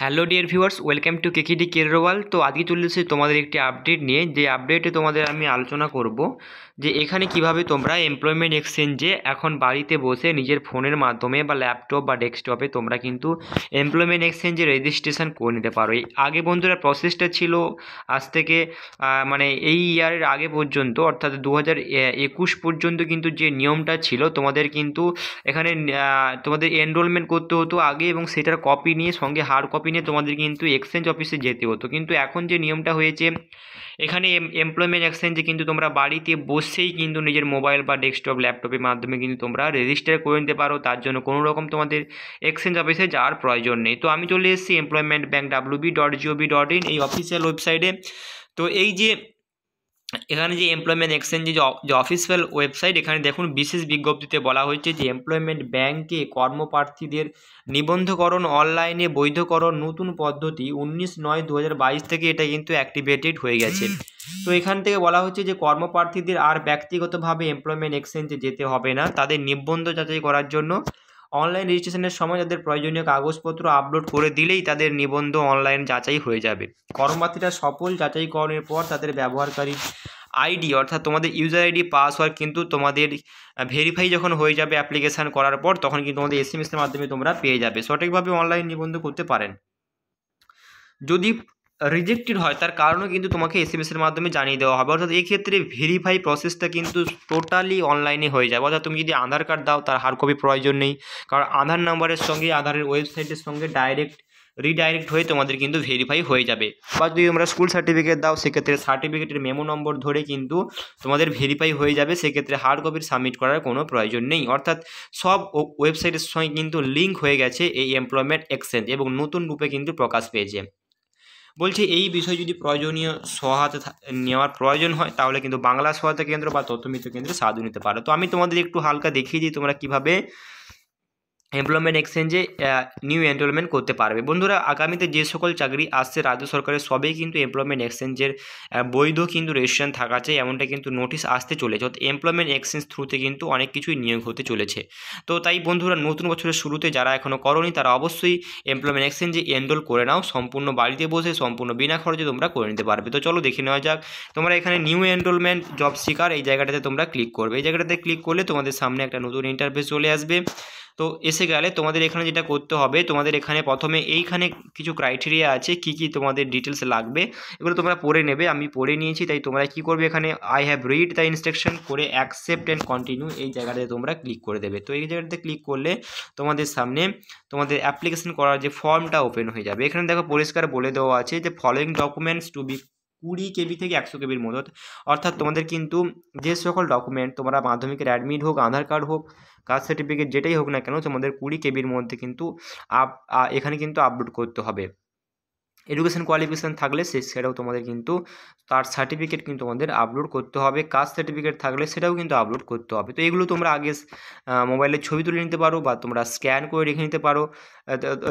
hello dear viewers welcome to কেকিডি কেরওয়াল তো আজকে চলে তোমাদের একটি আপডেট নিয়ে যে আপডেটে তোমাদের আমি আলোচনা করব যে এখানে কিভাবে তোমরা এমপ্লয়মেন্ট এক্সচেঞ্জে এখন বাড়িতে বসে নিজের ফোনের মাধ্যমে বা ল্যাপটপ বা ডেস্কটপে তোমরা কিন্তু এমপ্লয়মেন্ট এক্সচেঞ্জে রেজিস্ট্রেশন করে নিতে পারো আগে বন্ধুরা প্রসেসটা ছিল আজ থেকে মানে এই ইয়ারের আগে পর্যন্ত অর্থাৎ দু একুশ পর্যন্ত কিন্তু যে নিয়মটা ছিল তোমাদের কিন্তু এখানে তোমাদের এনরোলমেন্ট করতে হতো আগে এবং সেটার কপি নিয়ে সঙ্গে হার্ড কপি কপি তোমাদের কিন্তু এক্সচেঞ্জ অফিসে যেতে হতো কিন্তু এখন যে নিয়মটা হয়েছে এখানে এমপ্লয়মেন্ট এক্সচেঞ্জে কিন্তু তোমরা বাড়িতে বসেই কিন্তু নিজের মোবাইল বা ডেস্কটপ ল্যাপটপের মাধ্যমে কিন্তু তোমরা রেজিস্টার করে নিতে পারো তার জন্য কোনো রকম তোমাদের এক্সচেঞ্জ অফিসে যাওয়ার প্রয়োজন নেই তো আমি চলে এসেছি employment bank WB dot GOV dot in এই অফিসিয়াল ওয়েবসাইটে তো এই যে এখানে যে এমপ্লয়মেন্ট এক্সচেঞ্জে যে অফিসিয়াল ওয়েবসাইট এখানে দেখুন বিশেষ বিজ্ঞপ্তিতে বলা হয়েছে যে এমপ্লয়মেন্ট ব্যাংকে কর্মপ্রার্থীদের নিবন্ধকরণ অনলাইনে বৈধকরণ নতুন পদ্ধতি উনিশ নয় দু থেকে এটা কিন্তু অ্যাক্টিভেটেড হয়ে গেছে তো এখান থেকে বলা হচ্ছে যে কর্মপ্রার্থীদের আর ব্যক্তিগতভাবে এমপ্লয়মেন্ট এক্সচেঞ্জে যেতে হবে না তাদের নিবন্ধ যাচাই করার জন্য অনলাইন রেজিস্ট্রেশনের সময় তাদের প্রয়োজনীয় কাগজপত্র আপলোড করে দিলেই তাদের নিবন্ধ অনলাইন যাচাই হয়ে যাবে কর্মপ্রার্থীরা সফল যাচাইকরণের পর তাদের ব্যবহারকারী আইডি অর্থাৎ তোমাদের ইউজার আইডি পাসওয়ার্ড কিন্তু তোমাদের ভেরিফাই যখন হয়ে যাবে অ্যাপ্লিকেশান করার পর তখন কিন্তু তোমাদের এস এম এর মাধ্যমে তোমরা পেয়ে যাবে সঠিকভাবে অনলাইন নিবন্ধ করতে পারেন যদি রিজেক্টেড হয় তার কারণও কিন্তু তোমাকে এস এম এসের মাধ্যমে জানিয়ে দেওয়া হবে অর্থাৎ এক্ষেত্রে ভেরিফাই প্রসেসটা কিন্তু টোটালি অনলাইনে হয়ে যাবে অর্থাৎ তুমি যদি আধার কার্ড দাও তার হার্ড কপি প্রয়োজন নেই কারণ আধার নাম্বারের সঙ্গে আধারের ওয়েবসাইটের সঙ্গে ডাইরেক্ট রিডাইরেক্ট হয়ে তোমাদের কিন্তু ভেরিফাই হয়ে যাবে বা যদি তোমরা স্কুল সার্টিফিকেট দাও সেক্ষেত্রে সার্টিফিকেটের মেমো নম্বর ধরে কিন্তু তোমাদের ভেরিফাই হয়ে যাবে সেক্ষেত্রে হার্ড কপির সাবমিট করার কোনো প্রয়োজন নেই অর্থাৎ সব ওয়েবসাইটের সঙ্গে কিন্তু লিঙ্ক হয়ে গেছে এই এমপ্লয়মেন্ট এক্সচেঞ্জ এবং নতুন রূপে কিন্তু প্রকাশ পেয়েছে বলছে এই বিষয় যদি প্রয়োজনীয় সহায়তা নেওয়ার প্রয়োজন হয় তাহলে কিন্তু বাংলা সহায়তা কেন্দ্র বা তথ্যমিত্র কেন্দ্রে সাহায্য নিতে পারো তো আমি তোমাদের একটু হালকা দেখিয়ে দিই তোমরা কিভাবে এমপ্লয়মেন্ট এক্সচেঞ্জে নিউ এনরোলমেন্ট করতে পারবে বন্ধুরা আগামীতে যে সকল চাকরি আসছে রাজ্য সরকারের সবই কিন্তু এমপ্লয়মেন্ট এক্সচেঞ্জের বৈধ কিন্তু রেজিস্ট্রেশন থাকা চাই এমনটা কিন্তু নোটিশ আসতে চলেছে অর্থাৎ এমপ্লয়মেন্ট এক্সচেঞ্জ থ্রুতে কিন্তু অনেক কিছুই নিয়োগ হতে চলেছে তো তাই বন্ধুরা নতুন বছরের শুরুতে যারা এখনও করনি তারা অবশ্যই এমপ্লয়মেন্ট এক্সচেঞ্জে এনরোল করে নাও সম্পূর্ণ বাড়িতে বসে সম্পূর্ণ বিনা খরচে তোমরা করে নিতে পারবে তো চলো দেখে নেওয়া যাক তোমরা এখানে নিউ এনরোলমেন্ট জব শিকার এই জায়গাটাতে তোমরা ক্লিক করবে এই জায়গাটাতে ক্লিক করলে তোমাদের সামনে একটা নতুন ইন্টারফেস চলে আসবে তো এসে গেলে তোমাদের এখানে যেটা করতে হবে তোমাদের এখানে প্রথমে এইখানে কিছু ক্রাইটেরিয়া আছে কি কি তোমাদের ডিটেলস লাগবে এগুলো তোমরা পড়ে নেবে আমি পড়ে নিয়েছি তাই তোমরা কি করবে এখানে I have read the instruction করে অ্যাকসেপ্ট অ্যান্ড কন্টিনিউ এই জায়গাটাতে তোমরা ক্লিক করে দেবে তো এই জায়গাটাতে ক্লিক করলে তোমাদের সামনে তোমাদের অ্যাপ্লিকেশন করার যে ফর্মটা ওপেন হয়ে যাবে এখানে দেখো পরিষ্কার বলে দেওয়া আছে যে ফলোয়িং ডকুমেন্টস টু বি কুড়ি কেবি থেকে একশো কেবির মধ্যে অর্থাৎ তোমাদের কিন্তু যে সকল ডকুমেন্ট তোমরা মাধ্যমিকের অ্যাডমিট হোক আধার কার্ড হোক কাস্ট সার্টিফিকেট যেটাই হোক না কেন তোমাদের কুড়ি কেবির মধ্যে কিন্তু আপ এখানে কিন্তু আপলোড করতে হবে এডুকেশন কোয়ালিফিকেশান থাকলে সে সেটাও তোমাদের কিন্তু তার সার্টিফিকেট কিন্তু তোমাদের আপলোড করতে হবে কাস্ট সার্টিফিকেট থাকলে সেটাও কিন্তু আপলোড করতে হবে তো এগুলো তোমরা আগে মোবাইলের ছবি তুলে নিতে পারো বা তোমরা স্ক্যান করে রেখে নিতে পারো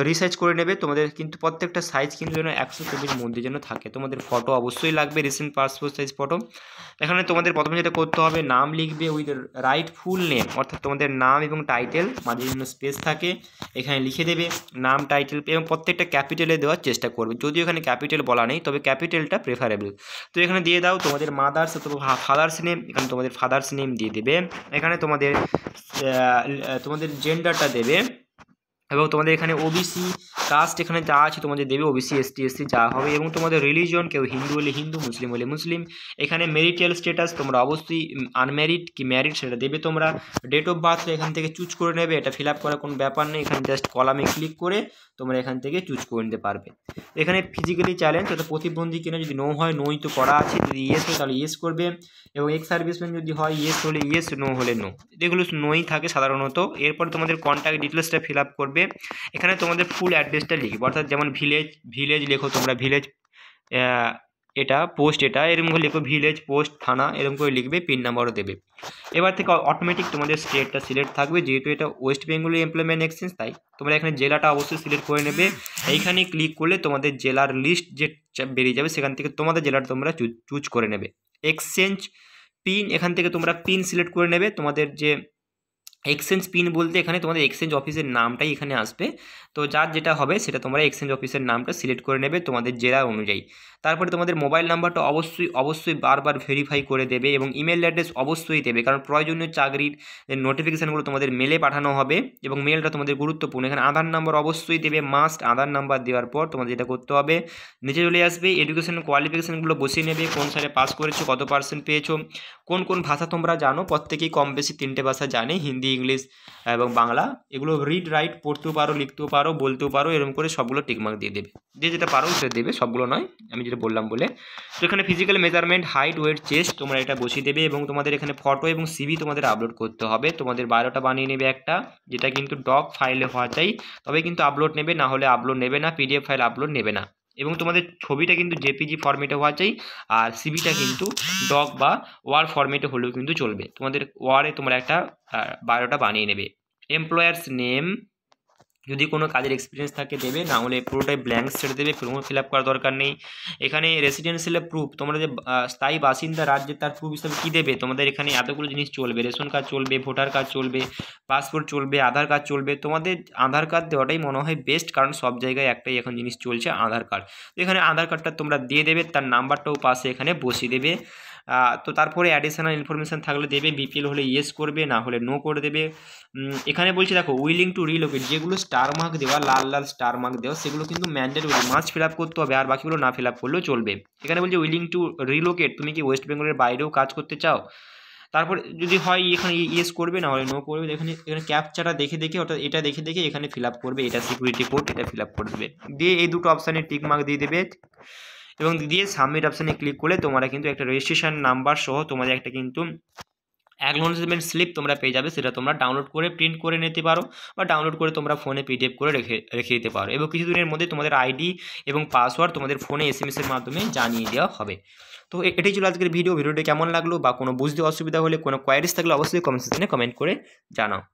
রিসার্চ করে নেবে তোমাদের কিন্তু প্রত্যেকটা সাইজ কিন্তু যেন একশো চব্বিশ মধ্যে যেন থাকে তোমাদের ফটো অবশ্যই লাগবে রিসেন্ট পাসপোর্ট সাইজ ফটো এখানে তোমাদের প্রথমে যেটা করতে হবে নাম লিখবে উইথ রাইট ফুল নেম অর্থাৎ তোমাদের নাম এবং টাইটেল মাঝে জন্য স্পেস থাকে এখানে লিখে দেবে নাম টাইটেল এবং প্রত্যেকটা ক্যাপিটালে দেওয়ার চেষ্টা করবে যদিও এখানে ক্যাপিটাল বলা নেই তবে ক্যাপিটালটা প্রেফারেবল তো এখানে দিয়ে দাও তোমাদের মাদার্স অথবা ফাদার্স নেম এখানে তোমাদের ফাদার্স নেম দিয়ে দেবে এখানে তোমাদের তোমাদের জেন্ডারটা দেবে এবং তোমাদের এখানে ওবিসি কাস্ট এখানে যা আছে তোমাদের দেবে ওবিসি এসটি এসসি যা হবে এবং তোমাদের রিলিজন কেউ হিন্দু হলে হিন্দু মুসলিম হলে মুসলিম এখানে মেরিটাল স্ট্যাটাস তোমরা অবশ্যই আনম্যারিড কি ম্যারিড সেটা দেবে তোমরা ডেট অফ বার্থ এখান থেকে চুজ করে নেবে এটা ফিল আপ করার কোনো ব্যাপার নেই এখানে জাস্ট কলামে ক্লিক করে তোমরা এখান থেকে চুজ করে নিতে পারবে এখানে ফিজিক্যালি চ্যালেঞ্জ অর্থাৎ প্রতিবন্ধী কিনা যদি নো হয় নোই তো করা আছে যদি ইয়েস হয় তাহলে ইয়েস করবে এবং এক্স সার্ভিসম্যান যদি হয় ইয়েস হলে ইয়েস নো হলে নো এগুলো নোই থাকে সাধারণত এরপর তোমাদের কন্ট্যাক্ট ডিটেলসটা ফিল আপ করবে লিখবে এখানে তোমাদের ফুল অ্যাড্রেসটা লিখবে অর্থাৎ যেমন ভিলেজ ভিলেজ লেখো তোমরা ভিলেজ এটা পোস্ট এটা এরকম করে লিখবে ভিলেজ পোস্ট থানা এরকম করে লিখবে পিন নাম্বারও দেবে এবার থেকে অটোমেটিক তোমাদের স্টেটটা সিলেক্ট থাকবে যেহেতু এটা ওয়েস্ট বেঙ্গলি এমপ্লয়মেন্ট এক্সচেঞ্জ তাই তোমরা এখানে জেলাটা অবশ্যই সিলেক্ট করে নেবে এইখানে ক্লিক করলে তোমাদের জেলার লিস্ট যে বেরিয়ে যাবে সেখান থেকে তোমাদের জেলাটা তোমরা চুজ করে নেবে এক্সচেঞ্জ পিন এখান থেকে তোমরা পিন সিলেক্ট করে নেবে তোমাদের যে এক্সচেঞ্জ পিন বলতে এখানে তোমাদের এক্সচেঞ্জ অফিসের নামটাই এখানে আসবে তো যার যেটা হবে সেটা তোমরা এক্সচেঞ্জ অফিসের নামটা সিলেক্ট করে নেবে তোমাদের জেলা অনুযায়ী তারপরে তোমাদের মোবাইল নাম্বারটা অবশ্যই অবশ্যই বারবার ভেরিফাই করে দেবে এবং ইমেল অ্যাড্রেস অবশ্যই দেবে কারণ প্রয়োজনীয় চাকরির নোটিফিকেশানগুলো তোমাদের মেলে পাঠানো হবে এবং মেলটা তোমাদের গুরুত্বপূর্ণ এখানে আধার নাম্বার অবশ্যই দেবে মাস্ট আধার নাম্বার দেওয়ার পর তোমাদের যেটা করতে হবে নিচে চলে আসবে এডুকেশন কোয়ালিফিকেশানগুলো বসিয়ে নেবে কোন সালে পাস করেছো কত পার্সেন্ট পেয়েছো কোন কোন ভাষা তোমরা জানো প্রত্যেকেই কম বেশি তিনটে ভাষা জানে হিন্দি ইংলিশ এবং বাংলা এগুলো রিড রাইট পড়তেও পারো লিখতেও পারো বলতেও পারো এরকম করে সবগুলো টিকমার্ক দিয়ে দেবে যে যেটা পারো সেটা দেবে সবগুলো নয় আমি যেটা বললাম বলে তো এখানে physical measurement height weight chest তোমরা এটা বসিয়ে দেবে এবং তোমাদের এখানে ফটো এবং সিবি তোমাদের আপলোড করতে হবে তোমাদের বায়োটা বানিয়ে নেবে একটা যেটা কিন্তু ডক ফাইলে হওয়া চাই তবে কিন্তু আপলোড নেবে না হলে আপলোড নেবে না পিডিএফ ফাইল আপলোড নেবে না এবং তোমাদের ছবিটা কিন্তু জেপিজি ফর্মেটে হওয়া চাই আর সিবিটা কিন্তু ডক বা ওয়ার ফর্মেটে হলেও কিন্তু চলবে তোমাদের ওয়ারে তোমরা একটা বায়োটা বানিয়ে নেবে এমপ্লয়ার্স নেম যদি কোনো কাজের এক্সপিরিয়েন্স থাকে দেবে না হলে পুরোটাই ব্ল্যাঙ্ক ছেড়ে দেবে কোনো ফিল আপ করার দরকার নেই এখানে রেসিডেন্সিয়াল প্রুফ তোমরা যে স্থায়ী বাসিন্দা রাজ্যে তার প্রুফ হিসাবে কী দেবে তোমাদের এখানে এতগুলো জিনিস চলবে রেশন কার্ড চলবে ভোটার কার্ড চলবে পাসপোর্ট চলবে আধার কার্ড চলবে তোমাদের আধার কার্ড দেওয়াটাই মনে হয় বেস্ট কারণ সব জায়গায় একটাই এখন জিনিস চলছে আধার কার্ড তো এখানে আধার কার্ডটা তোমরা দিয়ে দেবে তার নাম্বারটাও পাশে এখানে বসিয়ে দেবে তো তারপরে অ্যাডিশনাল ইনফরমেশান থাকলে দেবে বিপিএল হলে ইয়েস করবে না হলে নো করে দেবে এখানে বলছি দেখো উইলিং টু রিলোকেট যেগুলো স্টার মার্ক দেওয়া লাল লাল স্টার মার্ক দেওয়া সেগুলো কিন্তু ম্যান্ডেটরি মাস্ট ফিল আপ করতে হবে আর বাকিগুলো না ফিল আপ করলেও চলবে এখানে বলছে উইলিং টু রিলোকেট তুমি কি ওয়েস্ট বেঙ্গলের বাইরেও কাজ করতে চাও তারপর যদি হয় এখানে ইয়েস করবে না হলে নো করবে এখানে এখানে ক্যাপচারটা দেখে দেখে অর্থাৎ এটা দেখে দেখে এখানে ফিল আপ করবে এটা সিকিউরিটি কোড এটা ফিল আপ করে দেবে দিয়ে এই দুটো অপশানে টিক মার্ক দিয়ে দেবে এবং দিয়ে সাবমিট অপশানে ক্লিক করলে তোমরা কিন্তু একটা রেজিস্ট্রেশন নাম্বার সহ তোমাদের একটা কিন্তু অ্যাকনোলেজমেন্ট স্লিপ তোমরা পেয়ে যাবে সেটা তোমরা ডাউনলোড করে প্রিন্ট করে নিতে পারো বা ডাউনলোড করে তোমরা ফোনে পিডিএফ করে রেখে রেখে দিতে পারো এবং কিছুদিনের মধ্যে তোমাদের আইডি এবং পাসওয়ার্ড তোমাদের ফোনে এস এম এসের মাধ্যমে জানিয়ে দেওয়া হবে তো এটাই ছিল আজকের ভিডিও ভিডিওটি কেমন লাগলো বা কোনো বুঝতে অসুবিধা হলে কোনো কোয়ারিজ থাকলে অবশ্যই কমেন্ট সেকশনে কমেন্ট করে জানাও